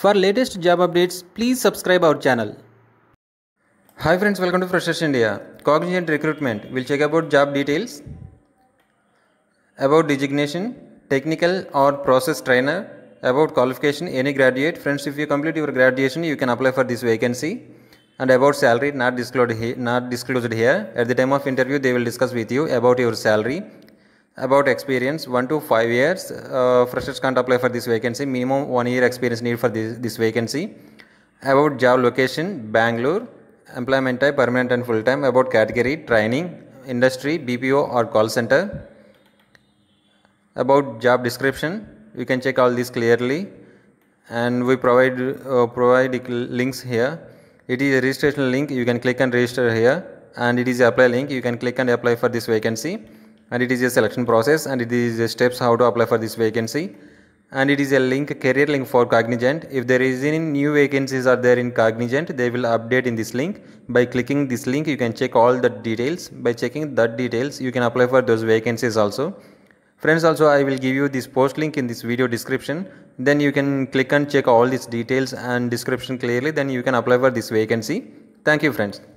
For latest job updates, please subscribe our channel. Hi friends, welcome to Freshers India. Cognizant Recruitment. We'll check about job details, about designation, technical or process trainer, about qualification, any graduate. Friends, if you complete your graduation, you can apply for this vacancy. And about salary, not disclosed, not disclosed here. At the time of interview, they will discuss with you about your salary about experience 1 to 5 years uh, freshers can't apply for this vacancy minimum 1 year experience need for this, this vacancy about job location bangalore employment type permanent and full time about category training industry bpo or call center about job description you can check all this clearly and we provide uh, provide links here it is a registration link you can click and register here and it is apply link you can click and apply for this vacancy and it is a selection process and it is the steps how to apply for this vacancy and it is a link career link for cognizant if there is any new vacancies are there in cognizant they will update in this link by clicking this link you can check all the details by checking that details you can apply for those vacancies also friends also i will give you this post link in this video description then you can click and check all these details and description clearly then you can apply for this vacancy thank you friends